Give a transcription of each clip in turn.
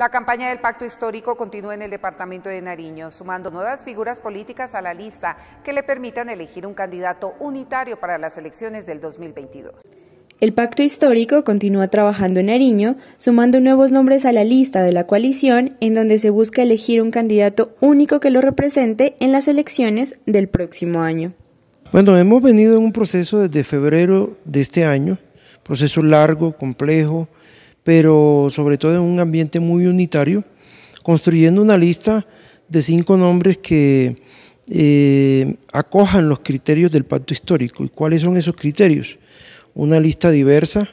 La campaña del pacto histórico continúa en el departamento de Nariño, sumando nuevas figuras políticas a la lista que le permitan elegir un candidato unitario para las elecciones del 2022. El pacto histórico continúa trabajando en Nariño, sumando nuevos nombres a la lista de la coalición, en donde se busca elegir un candidato único que lo represente en las elecciones del próximo año. Bueno, hemos venido en un proceso desde febrero de este año, proceso largo, complejo, pero sobre todo en un ambiente muy unitario, construyendo una lista de cinco nombres que eh, acojan los criterios del pacto histórico. ¿Y cuáles son esos criterios? Una lista diversa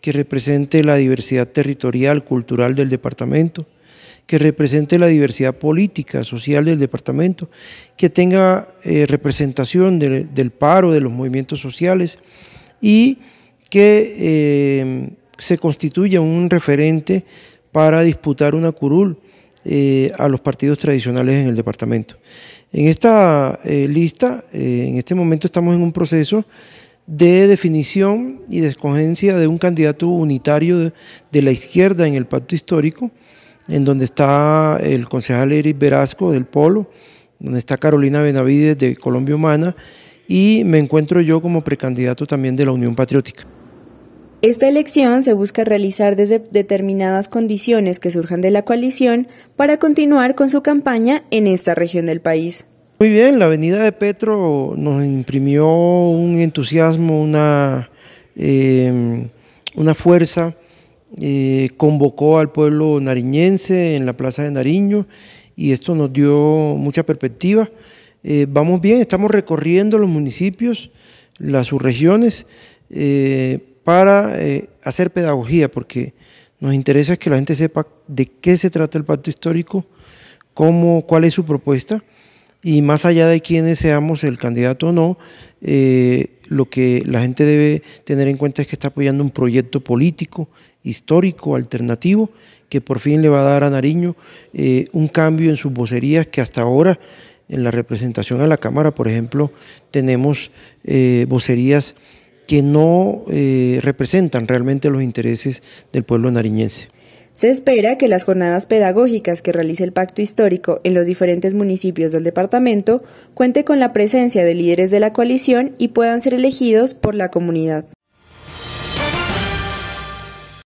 que represente la diversidad territorial, cultural del departamento, que represente la diversidad política, social del departamento, que tenga eh, representación del paro, de los movimientos sociales y que eh, se constituye un referente para disputar una curul eh, a los partidos tradicionales en el departamento. En esta eh, lista, eh, en este momento estamos en un proceso de definición y de escogencia de un candidato unitario de, la izquierda en el pacto histórico, en donde está el concejal Eric Verasco del Polo, donde está Carolina Benavides de Colombia Humana, y me encuentro yo como precandidato también de la Unión Patriótica. Esta elección se busca realizar desde determinadas condiciones que surjan de la coalición para continuar con su campaña en esta región del país. Muy bien, la Avenida de Petro nos imprimió un entusiasmo, una, eh, una fuerza, eh, convocó al pueblo nariñense en la Plaza de Nariño y esto nos dio mucha perspectiva. Eh, vamos bien, estamos recorriendo los municipios, las subregiones para eh, hacer pedagogía, porque nos interesa que la gente sepa de qué se trata el pacto histórico, cuál es su propuesta, y más allá de quiénes seamos el candidato o no, eh, lo que la gente debe tener en cuenta es que está apoyando un proyecto político, histórico, alternativo, que por fin le va a dar a Nariño eh, un cambio en sus vocerías que hasta ahora en la representación a la Cámara, por ejemplo, tenemos vocerías que no eh, representan realmente los intereses del pueblo nariñense. Se espera que las jornadas pedagógicas que realice el Pacto Histórico en los diferentes municipios del departamento cuente con la presencia de líderes de la coalición y puedan ser elegidos por la comunidad.